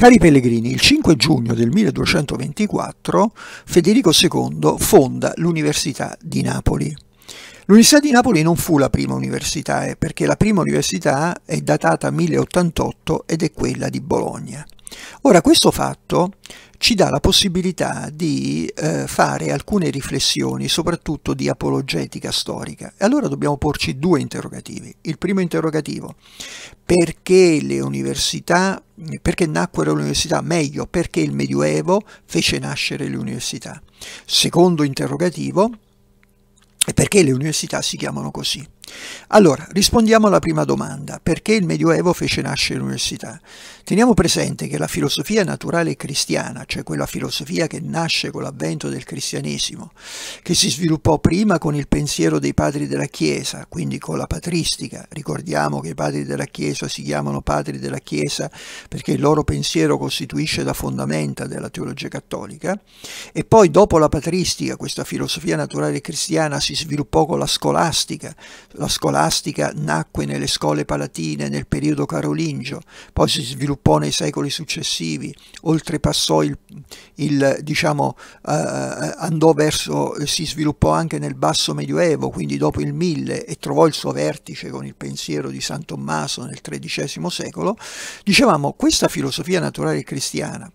Cari pellegrini, il 5 giugno del 1224 Federico II fonda l'Università di Napoli. L'Università di Napoli non fu la prima università, eh, perché la prima università è datata 1088 ed è quella di Bologna. Ora, questo fatto ci dà la possibilità di eh, fare alcune riflessioni, soprattutto di apologetica storica. E allora dobbiamo porci due interrogativi. Il primo interrogativo, perché le università, perché nacquero le università, meglio, perché il Medioevo fece nascere le università. Secondo interrogativo, perché le università si chiamano così. Allora, rispondiamo alla prima domanda, perché il Medioevo fece nascere l'università? Teniamo presente che la filosofia naturale cristiana, cioè quella filosofia che nasce con l'avvento del cristianesimo, che si sviluppò prima con il pensiero dei padri della Chiesa, quindi con la patristica, ricordiamo che i padri della Chiesa si chiamano padri della Chiesa perché il loro pensiero costituisce la fondamenta della teologia cattolica, e poi dopo la patristica questa filosofia naturale cristiana si sviluppò con la scolastica, la scolastica nacque nelle scuole palatine nel periodo carolingio, poi si sviluppò nei secoli successivi, oltrepassò il, il diciamo, eh, eh andò verso, si sviluppò anche nel basso medioevo, quindi dopo il 1000 e trovò il suo vertice con il pensiero di San Tommaso nel XIII secolo. Dicevamo, questa filosofia naturale cristiana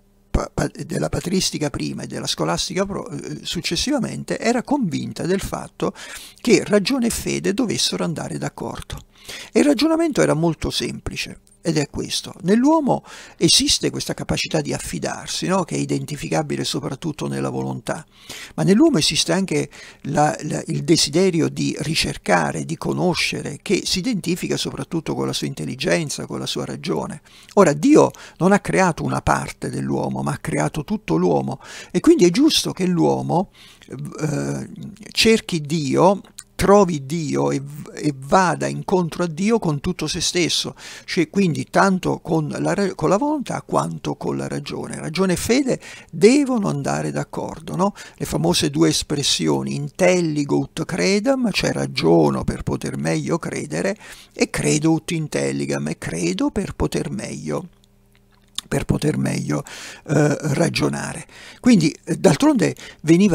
della patristica prima e della scolastica eh, successivamente, era convinta del fatto che ragione e fede dovessero andare d'accordo. E il ragionamento era molto semplice ed è questo. Nell'uomo esiste questa capacità di affidarsi, no? che è identificabile soprattutto nella volontà, ma nell'uomo esiste anche la, la, il desiderio di ricercare, di conoscere, che si identifica soprattutto con la sua intelligenza, con la sua ragione. Ora, Dio non ha creato una parte dell'uomo, ma ha creato tutto l'uomo e quindi è giusto che l'uomo eh, cerchi Dio trovi Dio e, e, vada incontro a Dio con tutto se stesso, cioè quindi tanto con la, con la volontà quanto con la ragione. Ragione e fede devono andare d'accordo, no? le famose due espressioni, intelligut credam, cioè ragiono per poter meglio credere, e credo ut intelligam, e credo per poter meglio per poter meglio eh, ragionare. Quindi eh, d'altronde eh,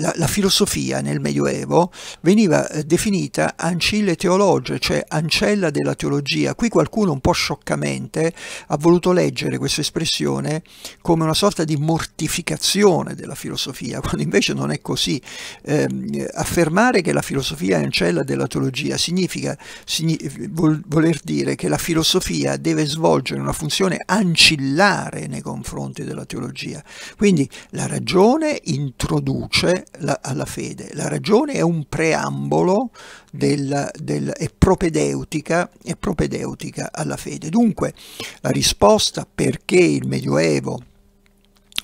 la, la, filosofia nel Medioevo veniva eh, definita ancille teologe, cioè ancella della teologia. Qui qualcuno un po' scioccamente ha voluto leggere questa espressione come una sorta di mortificazione della filosofia, quando invece non è così. Eh, affermare che la filosofia è ancella della teologia significa signi, vol, voler dire che la filosofia deve svolgere una funzione ancillare contrastare nei confronti della teologia. Quindi la ragione introduce la, alla fede, la ragione è un preambolo del, del, è, propedeutica, è propedeutica alla fede. Dunque la risposta perché il Medioevo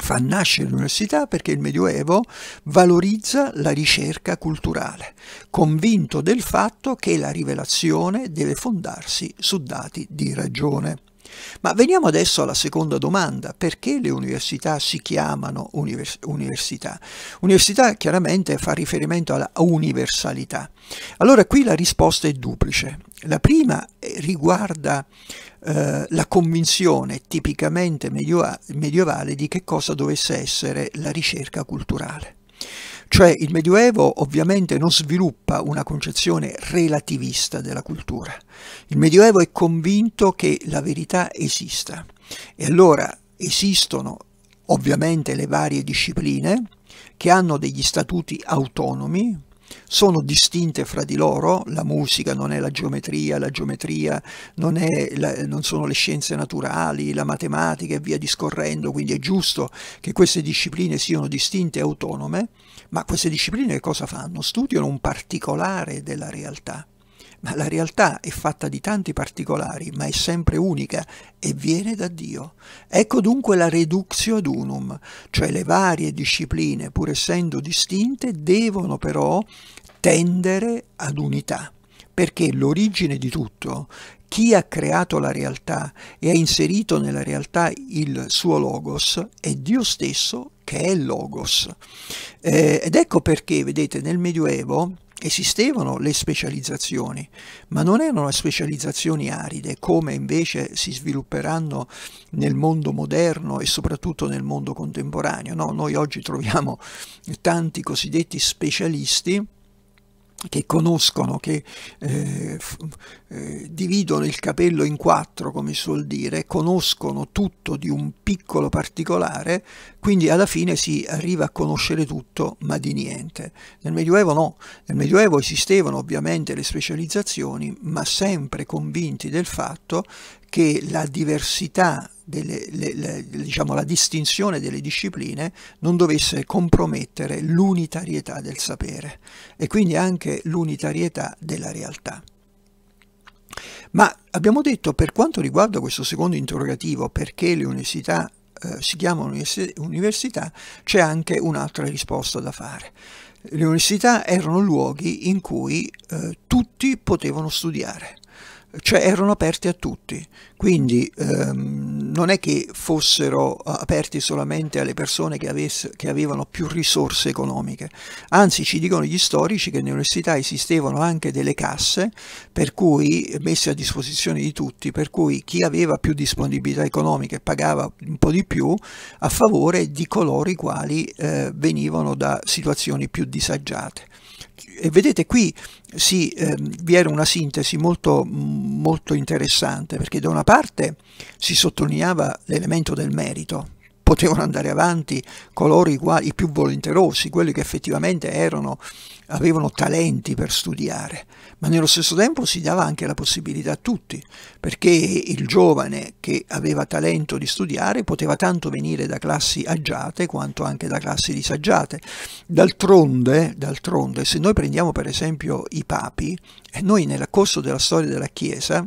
fa nascere l'università perché il Medioevo valorizza la ricerca culturale, convinto del fatto che la rivelazione deve fondarsi su dati di ragione. Ma veniamo adesso alla seconda domanda, perché le università si chiamano univers università? Università chiaramente fa riferimento alla universalità. Allora qui la risposta è duplice. La prima eh, riguarda eh, la convinzione tipicamente medio medievale di che cosa dovesse essere la ricerca culturale. Cioè il Medioevo ovviamente non sviluppa una concezione relativista della cultura. Il Medioevo è convinto che la verità esista e allora esistono ovviamente le varie discipline che hanno degli statuti autonomi, sono distinte fra di loro, la musica non è la geometria, la geometria non, la, non sono le scienze naturali, la matematica e via discorrendo, quindi è giusto che queste discipline siano distinte e autonome, ma queste discipline che cosa fanno? Studiano un particolare della realtà ma la realtà è fatta di tanti particolari, ma è sempre unica e viene da Dio. Ecco dunque la reduxio ad unum, cioè le varie discipline, pur essendo distinte, devono però tendere ad unità, perché l'origine di tutto, chi ha creato la realtà e ha inserito nella realtà il suo logos è Dio stesso che è logos. Eh, ed ecco perché, vedete, nel Medioevo esistevano le specializzazioni, ma non erano specializzazioni aride come invece si svilupperanno nel mondo moderno e soprattutto nel mondo contemporaneo. No? Noi oggi troviamo tanti cosiddetti specialisti che conoscono, che eh, eh, dividono il capello in quattro, come suol dire, conoscono tutto di un piccolo particolare, quindi alla fine si arriva a conoscere tutto, ma di niente. Nel Medioevo no, nel Medioevo esistevano ovviamente le specializzazioni, ma sempre convinti del fatto che la diversità, delle, le, le, diciamo la distinzione delle discipline non dovesse compromettere l'unitarietà del sapere e quindi anche l'unitarietà della realtà. Ma abbiamo detto per quanto riguarda questo secondo interrogativo, perché le università eh, si chiamano università, c'è anche un'altra risposta da fare. Le università erano luoghi in cui eh, tutti potevano studiare cioè erano aperti a tutti, quindi ehm, non è che fossero aperti solamente alle persone che, avesse, che, avevano più risorse economiche, anzi ci dicono gli storici che nelle università esistevano anche delle casse per cui, messe a disposizione di tutti, per cui chi aveva più disponibilità economiche pagava un po' di più a favore di coloro i quali eh, venivano da situazioni più disagiate. E vedete qui sì, eh, vi era una sintesi molto, molto interessante perché da una parte si sottolineava l'elemento del merito, potevano andare avanti coloro i, quali, i più volenterosi, quelli che effettivamente erano, avevano talenti per studiare, ma nello stesso tempo si dava anche la possibilità a tutti, perché il giovane che aveva talento di studiare poteva tanto venire da classi agiate quanto anche da classi disagiate. D'altronde, d'altronde se noi prendiamo per esempio i papi, eh, noi nel corso della storia della Chiesa,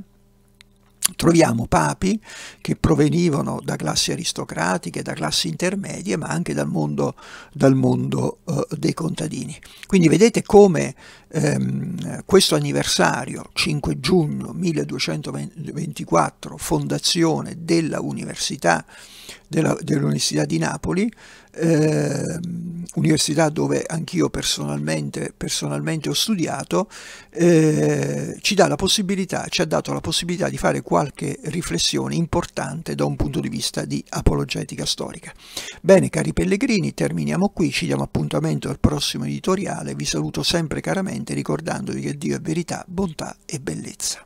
Troviamo papi che provenivano da classi aristocratiche, da classi intermedie, ma anche dal mondo, dal mondo eh, dei contadini. Quindi vedete come ehm, questo anniversario, 5 giugno 1224, fondazione della Università, dell'Università di Napoli, eh, università dove anch'io personalmente, personalmente, ho studiato, eh, ci, dà la possibilità, ci ha dato la possibilità di fare qualche riflessione importante da un punto di vista di apologetica storica. Bene, cari pellegrini, terminiamo qui, ci diamo appuntamento al prossimo editoriale, vi saluto sempre caramente ricordandovi che Dio è verità, bontà e bellezza.